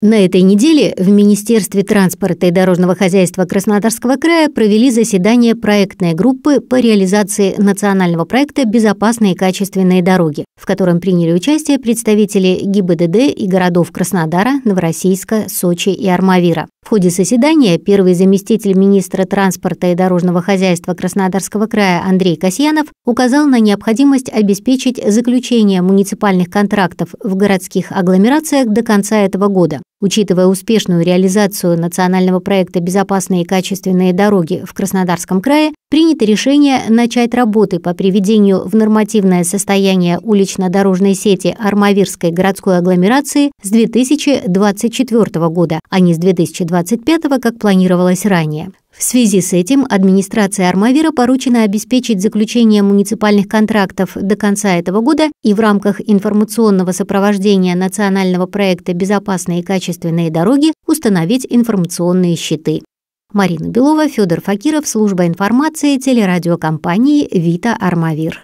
На этой неделе в Министерстве транспорта и дорожного хозяйства Краснодарского края провели заседание проектной группы по реализации национального проекта «Безопасные и качественные дороги», в котором приняли участие представители ГИБДД и городов Краснодара, Новороссийска, Сочи и Армавира. В ходе заседания первый заместитель министра транспорта и дорожного хозяйства Краснодарского края Андрей Касьянов указал на необходимость обеспечить заключение муниципальных контрактов в городских агломерациях до конца этого года. Учитывая успешную реализацию национального проекта «Безопасные и качественные дороги» в Краснодарском крае, принято решение начать работы по приведению в нормативное состояние улично-дорожной сети Армавирской городской агломерации с 2024 года, а не с 2025, как планировалось ранее. В связи с этим администрации Армавира поручено обеспечить заключение муниципальных контрактов до конца этого года и в рамках информационного сопровождения национального проекта «Безопасные и качественные дороги» установить информационные щиты. Марина Белова, Федор Факиров, служба информации телерадиокомпании «Вита Армавир».